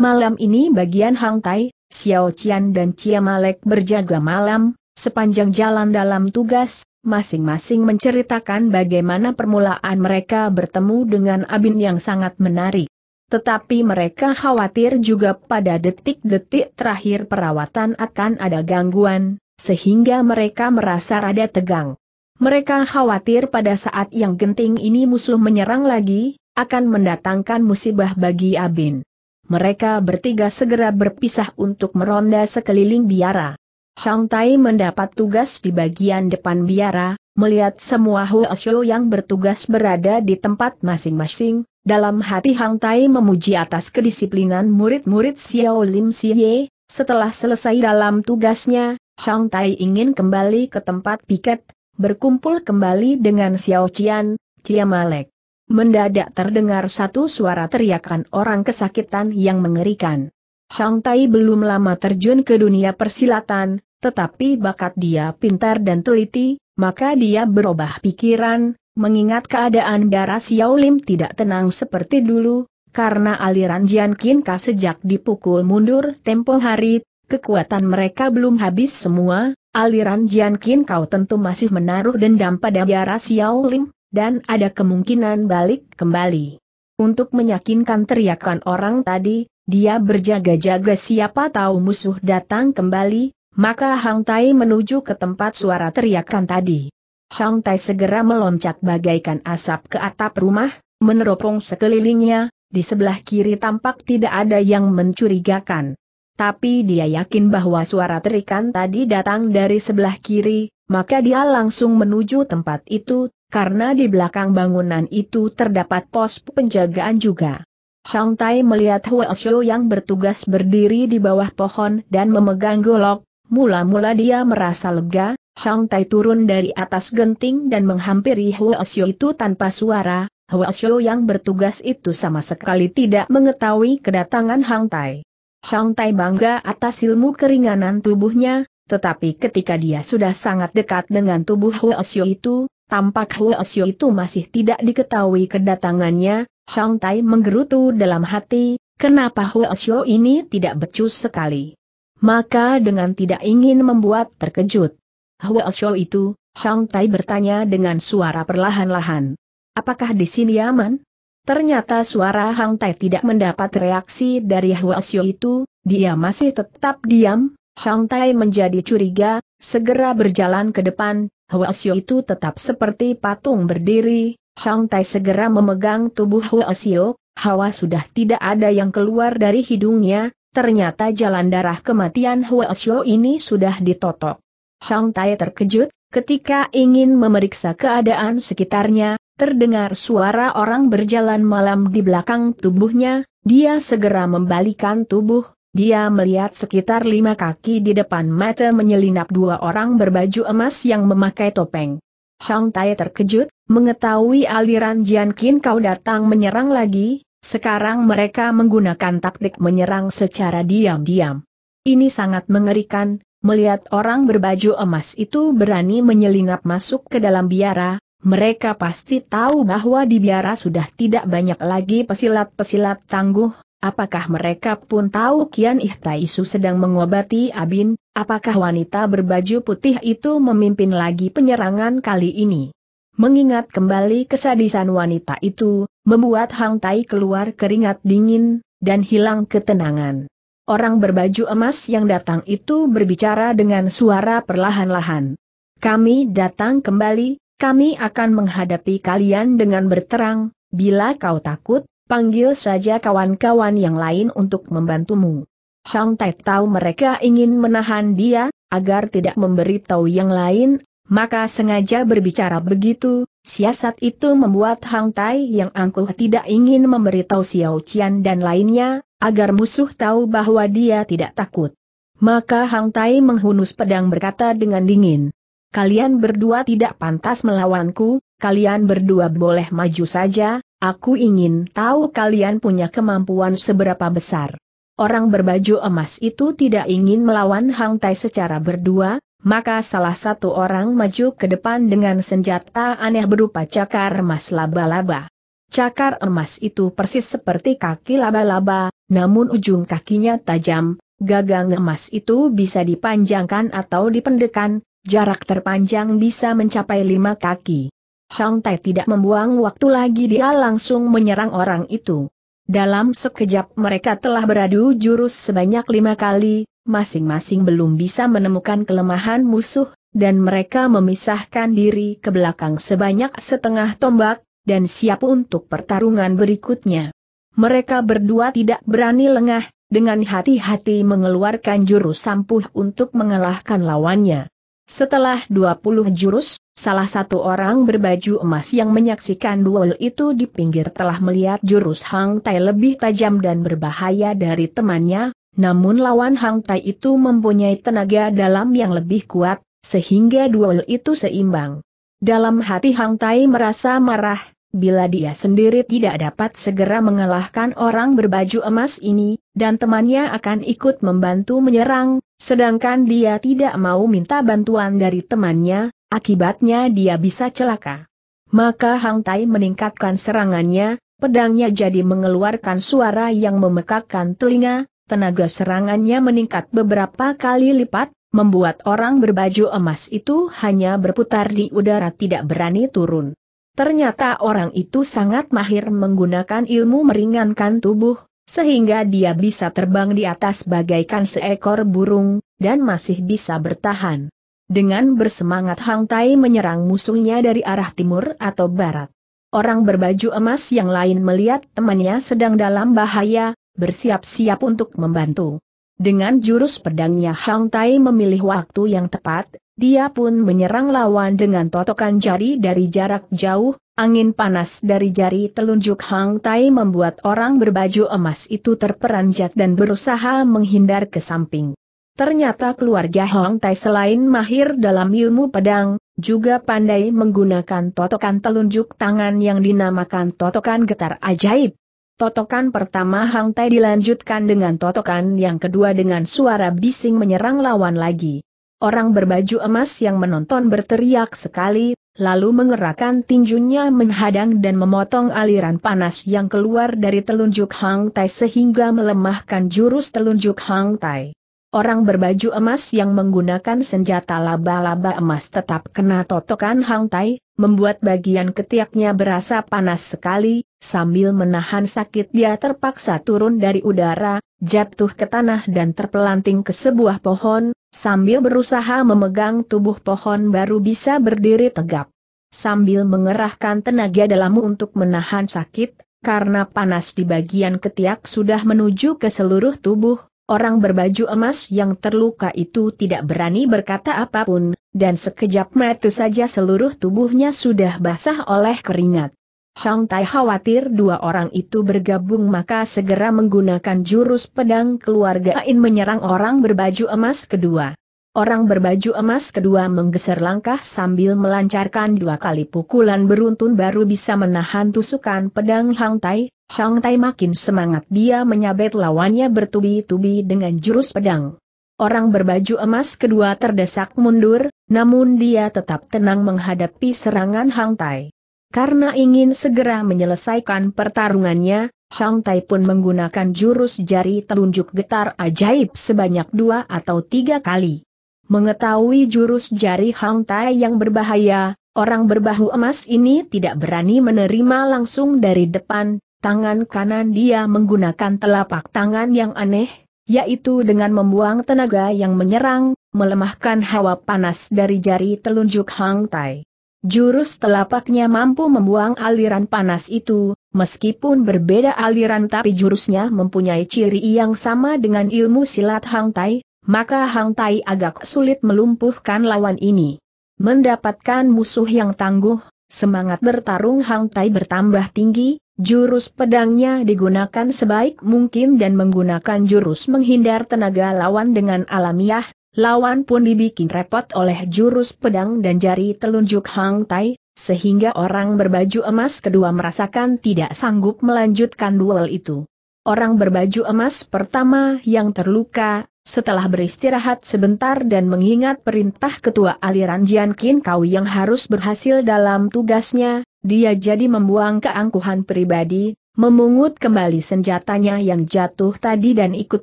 Malam ini bagian Hang Tai, Xiao Qian dan Chia Malek berjaga malam, sepanjang jalan dalam tugas, masing-masing menceritakan bagaimana permulaan mereka bertemu dengan Abin yang sangat menarik. Tetapi mereka khawatir juga pada detik-detik terakhir perawatan akan ada gangguan, sehingga mereka merasa rada tegang. Mereka khawatir pada saat yang genting ini musuh menyerang lagi, akan mendatangkan musibah bagi Abin. Mereka bertiga segera berpisah untuk meronda sekeliling biara. Hang Tai mendapat tugas di bagian depan biara, melihat semua Huasyo yang bertugas berada di tempat masing-masing, dalam hati Hang Tai memuji atas kedisiplinan murid-murid Xiao Lim Siye, setelah selesai dalam tugasnya, Hang Tai ingin kembali ke tempat piket, berkumpul kembali dengan Xiao Qian, Cia Malek. Mendadak terdengar satu suara teriakan orang kesakitan yang mengerikan. Hang Tai belum lama terjun ke dunia persilatan, tetapi bakat dia pintar dan teliti, maka dia berubah pikiran, Mengingat keadaan darah Xiao Lim tidak tenang seperti dulu, karena aliran Jian Qinka sejak dipukul mundur tempo hari, kekuatan mereka belum habis semua, aliran Jian Kau tentu masih menaruh dendam pada darah Xiao Lim, dan ada kemungkinan balik kembali. Untuk meyakinkan teriakan orang tadi, dia berjaga-jaga siapa tahu musuh datang kembali, maka Hang Tai menuju ke tempat suara teriakan tadi. Hang Tai segera meloncat bagaikan asap ke atap rumah, meneropong sekelilingnya, di sebelah kiri tampak tidak ada yang mencurigakan. Tapi dia yakin bahwa suara terikan tadi datang dari sebelah kiri, maka dia langsung menuju tempat itu, karena di belakang bangunan itu terdapat pos penjagaan juga. Hang Tai melihat Hua Xiu yang bertugas berdiri di bawah pohon dan memegang golok, mula-mula dia merasa lega, Hang Tai turun dari atas genting dan menghampiri Hua Xiu itu tanpa suara, Hua Xiu yang bertugas itu sama sekali tidak mengetahui kedatangan Hang Tai. Hang Tai bangga atas ilmu keringanan tubuhnya, tetapi ketika dia sudah sangat dekat dengan tubuh Hua Xiu itu, tampak Hua Xiu itu masih tidak diketahui kedatangannya, Hang Tai menggerutu dalam hati, kenapa Hua Xiu ini tidak becus sekali. Maka dengan tidak ingin membuat terkejut, Hwa Xiao itu? Hang Tai bertanya dengan suara perlahan-lahan. Apakah di sini aman? Ternyata suara Hang Tai tidak mendapat reaksi dari Hwa Xiao itu, dia masih tetap diam. Hang Tai menjadi curiga, segera berjalan ke depan, Hwa Xiao itu tetap seperti patung berdiri, Hang Tai segera memegang tubuh Hwa Xiao, hawa sudah tidak ada yang keluar dari hidungnya, ternyata jalan darah kematian Hwa Xiao ini sudah ditotok. Hang Tai terkejut, ketika ingin memeriksa keadaan sekitarnya, terdengar suara orang berjalan malam di belakang tubuhnya, dia segera membalikan tubuh, dia melihat sekitar lima kaki di depan mata menyelinap dua orang berbaju emas yang memakai topeng. Hang Tai terkejut, mengetahui aliran Jian Qin Kau datang menyerang lagi, sekarang mereka menggunakan taktik menyerang secara diam-diam. Ini sangat mengerikan, Melihat orang berbaju emas itu berani menyelinap masuk ke dalam biara, mereka pasti tahu bahwa di biara sudah tidak banyak lagi pesilat-pesilat tangguh, apakah mereka pun tahu Kian Ihtaisu sedang mengobati Abin, apakah wanita berbaju putih itu memimpin lagi penyerangan kali ini. Mengingat kembali kesadisan wanita itu, membuat Hang Tai keluar keringat dingin, dan hilang ketenangan. Orang berbaju emas yang datang itu berbicara dengan suara perlahan-lahan. Kami datang kembali, kami akan menghadapi kalian dengan berterang, bila kau takut, panggil saja kawan-kawan yang lain untuk membantumu. Hang Tai tahu mereka ingin menahan dia, agar tidak memberitahu yang lain, maka sengaja berbicara begitu, siasat itu membuat Hang Tai yang angkuh tidak ingin memberitahu Xiao Qian dan lainnya, agar musuh tahu bahwa dia tidak takut. Maka Hang Tai menghunus pedang berkata dengan dingin. Kalian berdua tidak pantas melawanku, kalian berdua boleh maju saja, aku ingin tahu kalian punya kemampuan seberapa besar. Orang berbaju emas itu tidak ingin melawan Hang Tai secara berdua, maka salah satu orang maju ke depan dengan senjata aneh berupa cakar emas laba-laba. Cakar emas itu persis seperti kaki laba-laba, namun ujung kakinya tajam, gagang emas itu bisa dipanjangkan atau dipendekan, jarak terpanjang bisa mencapai lima kaki. Hong Tai tidak membuang waktu lagi dia langsung menyerang orang itu. Dalam sekejap mereka telah beradu jurus sebanyak lima kali, masing-masing belum bisa menemukan kelemahan musuh, dan mereka memisahkan diri ke belakang sebanyak setengah tombak, dan siap untuk pertarungan berikutnya. Mereka berdua tidak berani lengah, dengan hati-hati mengeluarkan jurus sampuh untuk mengalahkan lawannya. Setelah 20 jurus, salah satu orang berbaju emas yang menyaksikan duel itu di pinggir telah melihat jurus Hang Tai lebih tajam dan berbahaya dari temannya, namun lawan Hang Tai itu mempunyai tenaga dalam yang lebih kuat, sehingga duel itu seimbang. Dalam hati Hang Tai merasa marah, bila dia sendiri tidak dapat segera mengalahkan orang berbaju emas ini, dan temannya akan ikut membantu menyerang, sedangkan dia tidak mau minta bantuan dari temannya, akibatnya dia bisa celaka. Maka Hang Tai meningkatkan serangannya, pedangnya jadi mengeluarkan suara yang memekakkan telinga, tenaga serangannya meningkat beberapa kali lipat, membuat orang berbaju emas itu hanya berputar di udara tidak berani turun. Ternyata orang itu sangat mahir menggunakan ilmu meringankan tubuh, sehingga dia bisa terbang di atas bagaikan seekor burung, dan masih bisa bertahan. Dengan bersemangat Hang Tai menyerang musuhnya dari arah timur atau barat. Orang berbaju emas yang lain melihat temannya sedang dalam bahaya, bersiap-siap untuk membantu. Dengan jurus pedangnya Hang Tai memilih waktu yang tepat, dia pun menyerang lawan dengan totokan jari dari jarak jauh, angin panas dari jari telunjuk Hang Tai membuat orang berbaju emas itu terperanjat dan berusaha menghindar ke samping. Ternyata keluarga Hang Tai selain mahir dalam ilmu pedang, juga pandai menggunakan totokan telunjuk tangan yang dinamakan totokan getar ajaib. Totokan pertama Hang Tai dilanjutkan dengan totokan yang kedua dengan suara bising menyerang lawan lagi. Orang berbaju emas yang menonton berteriak sekali, lalu mengerahkan tinjunya menghadang dan memotong aliran panas yang keluar dari telunjuk Hang Tai sehingga melemahkan jurus telunjuk Hang Tai. Orang berbaju emas yang menggunakan senjata laba-laba emas tetap kena totokan Hang Tai, membuat bagian ketiaknya berasa panas sekali, sambil menahan sakit dia terpaksa turun dari udara, jatuh ke tanah dan terpelanting ke sebuah pohon, sambil berusaha memegang tubuh pohon baru bisa berdiri tegap. Sambil mengerahkan tenaga dalam untuk menahan sakit, karena panas di bagian ketiak sudah menuju ke seluruh tubuh, Orang berbaju emas yang terluka itu tidak berani berkata apapun, dan sekejap mata saja seluruh tubuhnya sudah basah oleh keringat. Hang Tai khawatir dua orang itu bergabung maka segera menggunakan jurus pedang keluarga In menyerang orang berbaju emas kedua. Orang berbaju emas kedua menggeser langkah sambil melancarkan dua kali pukulan beruntun baru bisa menahan tusukan pedang Hang Tai, Hang Tai makin semangat dia menyabet lawannya bertubi-tubi dengan jurus pedang. Orang berbaju emas kedua terdesak mundur, namun dia tetap tenang menghadapi serangan Hang Tai. Karena ingin segera menyelesaikan pertarungannya, Hang Tai pun menggunakan jurus jari telunjuk getar ajaib sebanyak dua atau tiga kali. Mengetahui jurus jari Hang Tai yang berbahaya, orang berbahu emas ini tidak berani menerima langsung dari depan, tangan kanan dia menggunakan telapak tangan yang aneh, yaitu dengan membuang tenaga yang menyerang, melemahkan hawa panas dari jari telunjuk Hang Tai. Jurus telapaknya mampu membuang aliran panas itu, meskipun berbeda aliran tapi jurusnya mempunyai ciri yang sama dengan ilmu silat Hang Tai, maka Hang Tai agak sulit melumpuhkan lawan ini. Mendapatkan musuh yang tangguh, Semangat bertarung Hang Tai bertambah tinggi, jurus pedangnya digunakan sebaik mungkin dan menggunakan jurus menghindar tenaga lawan dengan alamiah, lawan pun dibikin repot oleh jurus pedang dan jari telunjuk Hang Tai, sehingga orang berbaju emas kedua merasakan tidak sanggup melanjutkan duel itu orang berbaju emas pertama yang terluka, setelah beristirahat sebentar dan mengingat perintah ketua aliran Jian Qin Kau yang harus berhasil dalam tugasnya, dia jadi membuang keangkuhan pribadi, memungut kembali senjatanya yang jatuh tadi dan ikut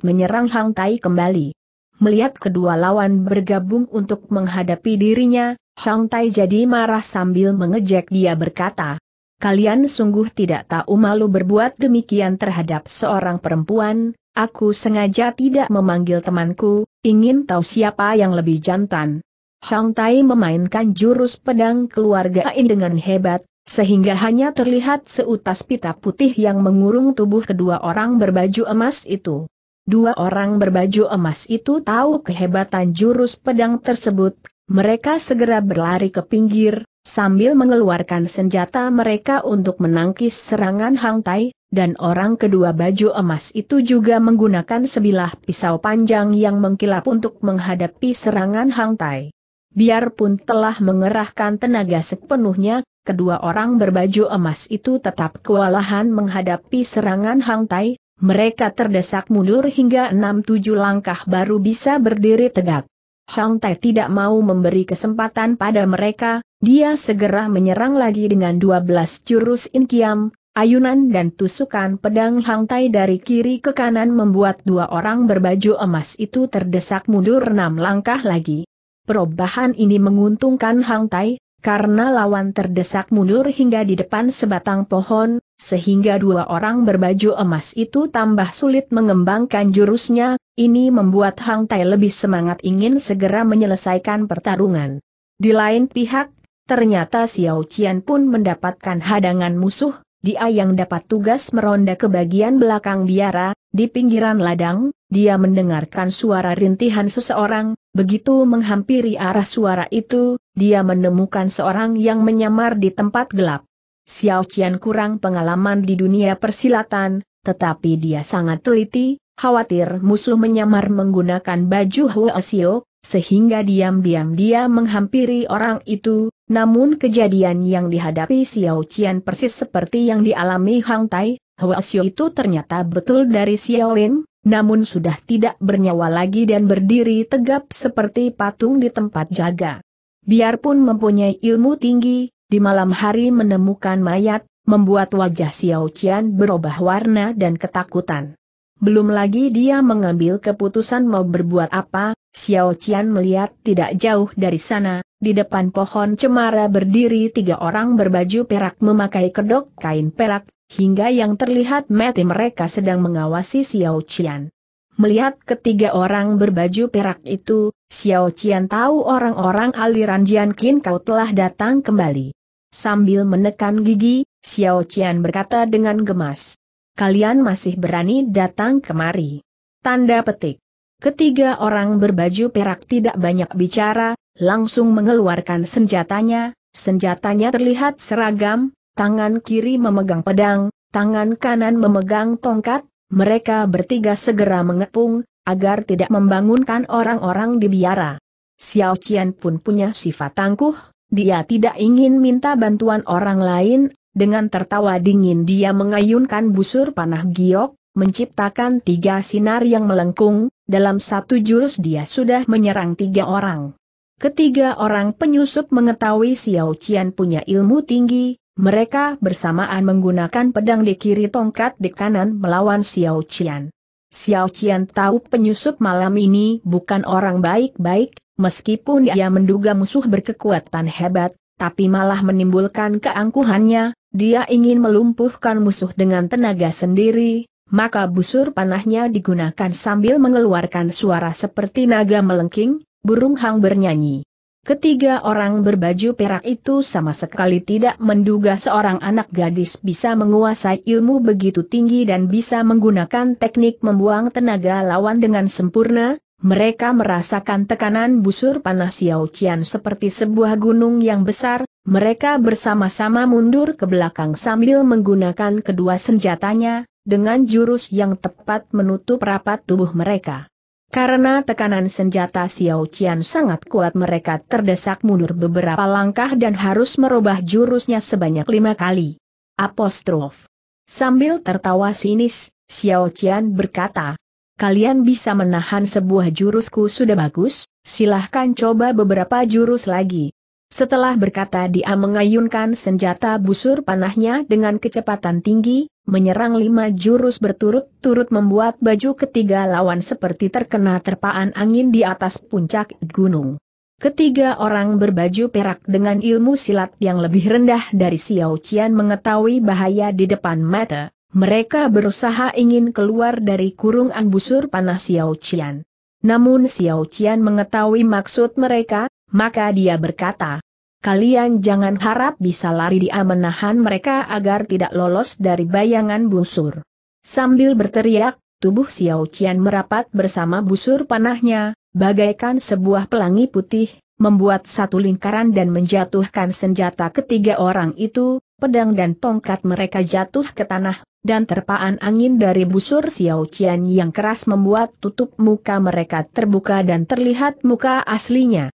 menyerang Hang Tai kembali. Melihat kedua lawan bergabung untuk menghadapi dirinya, Hang Tai jadi marah sambil mengejek dia berkata, kalian sungguh tidak tahu malu berbuat demikian terhadap seorang perempuan, aku sengaja tidak memanggil temanku, ingin tahu siapa yang lebih jantan. Hang Tai memainkan jurus pedang keluarga A'in dengan hebat, sehingga hanya terlihat seutas pita putih yang mengurung tubuh kedua orang berbaju emas itu. Dua orang berbaju emas itu tahu kehebatan jurus pedang tersebut, mereka segera berlari ke pinggir, sambil mengeluarkan senjata mereka untuk menangkis serangan Hang Tai, dan orang kedua baju emas itu juga menggunakan sebilah pisau panjang yang mengkilap untuk menghadapi serangan Hang Tai. Biarpun telah mengerahkan tenaga sepenuhnya, kedua orang berbaju emas itu tetap kewalahan menghadapi serangan Hang Tai, mereka terdesak mundur hingga 6-7 langkah baru bisa berdiri tegak. Hang Tai tidak mau memberi kesempatan pada mereka, dia segera menyerang lagi dengan 12 jurus inkiam, ayunan dan tusukan pedang hangtai dari kiri ke kanan membuat dua orang berbaju emas itu terdesak mundur enam langkah lagi. Perubahan ini menguntungkan hangtai, karena lawan terdesak mundur hingga di depan sebatang pohon, sehingga dua orang berbaju emas itu tambah sulit mengembangkan jurusnya, ini membuat Hang lebih semangat ingin segera menyelesaikan pertarungan. Di lain pihak, Ternyata Xiao Qian pun mendapatkan hadangan musuh, dia yang dapat tugas meronda ke bagian belakang biara, di pinggiran ladang, dia mendengarkan suara rintihan seseorang, begitu menghampiri arah suara itu, dia menemukan seorang yang menyamar di tempat gelap. Xiao Qian kurang pengalaman di dunia persilatan, tetapi dia sangat teliti, khawatir musuh menyamar menggunakan baju hua Xiao, sehingga diam-diam dia menghampiri orang itu, namun kejadian yang dihadapi Xiao Qian persis seperti yang dialami Hang Tai, Hwa Xiu itu ternyata betul dari Xiao Lin, namun sudah tidak bernyawa lagi dan berdiri tegap seperti patung di tempat jaga. Biarpun mempunyai ilmu tinggi, di malam hari menemukan mayat, membuat wajah Xiao Qian berubah warna dan ketakutan. Belum lagi dia mengambil keputusan mau berbuat apa, Xiao Qian melihat tidak jauh dari sana, di depan pohon cemara berdiri tiga orang berbaju perak memakai kedok kain perak, hingga yang terlihat mati mereka sedang mengawasi Xiao Qian. Melihat ketiga orang berbaju perak itu, Xiao Qian tahu orang-orang aliran Jian Qin kau telah datang kembali. Sambil menekan gigi, Xiao Qian berkata dengan gemas. Kalian masih berani datang kemari. Tanda petik. Ketiga orang berbaju perak tidak banyak bicara, langsung mengeluarkan senjatanya, senjatanya terlihat seragam, tangan kiri memegang pedang, tangan kanan memegang tongkat, mereka bertiga segera mengepung, agar tidak membangunkan orang-orang di biara. Xiao Qian pun punya sifat tangguh, dia tidak ingin minta bantuan orang lain, dengan tertawa dingin dia mengayunkan busur panah giok, menciptakan tiga sinar yang melengkung, dalam satu jurus dia sudah menyerang tiga orang. Ketiga orang penyusup mengetahui Xiao Qian punya ilmu tinggi, mereka bersamaan menggunakan pedang di kiri tongkat di kanan melawan Xiao Qian. Xiao Qian tahu penyusup malam ini bukan orang baik-baik, meskipun dia menduga musuh berkekuatan hebat, tapi malah menimbulkan keangkuhannya, dia ingin melumpuhkan musuh dengan tenaga sendiri, maka busur panahnya digunakan sambil mengeluarkan suara seperti naga melengking, burung hang bernyanyi. Ketiga orang berbaju perak itu sama sekali tidak menduga seorang anak gadis bisa menguasai ilmu begitu tinggi dan bisa menggunakan teknik membuang tenaga lawan dengan sempurna. Mereka merasakan tekanan busur panah Xiao Qian seperti sebuah gunung yang besar, mereka bersama-sama mundur ke belakang sambil menggunakan kedua senjatanya, dengan jurus yang tepat menutup rapat tubuh mereka. Karena tekanan senjata Xiao Qian sangat kuat mereka terdesak mundur beberapa langkah dan harus merubah jurusnya sebanyak lima kali. Apostrof. Sambil tertawa sinis, Xiao Qian berkata, Kalian bisa menahan sebuah jurusku sudah bagus, silahkan coba beberapa jurus lagi. Setelah berkata dia mengayunkan senjata busur panahnya dengan kecepatan tinggi, menyerang lima jurus berturut-turut membuat baju ketiga lawan seperti terkena terpaan angin di atas puncak gunung. Ketiga orang berbaju perak dengan ilmu silat yang lebih rendah dari Xiao Qian mengetahui bahaya di depan mata, mereka berusaha ingin keluar dari kurungan busur panah Xiao Qian. Namun Xiao Qian mengetahui maksud mereka, maka dia berkata, Kalian jangan harap bisa lari dia menahan mereka agar tidak lolos dari bayangan busur. Sambil berteriak, tubuh Xiao Qian merapat bersama busur panahnya, bagaikan sebuah pelangi putih, membuat satu lingkaran dan menjatuhkan senjata ketiga orang itu, pedang dan tongkat mereka jatuh ke tanah, dan terpaan angin dari busur Xiao Qian yang keras membuat tutup muka mereka terbuka dan terlihat muka aslinya.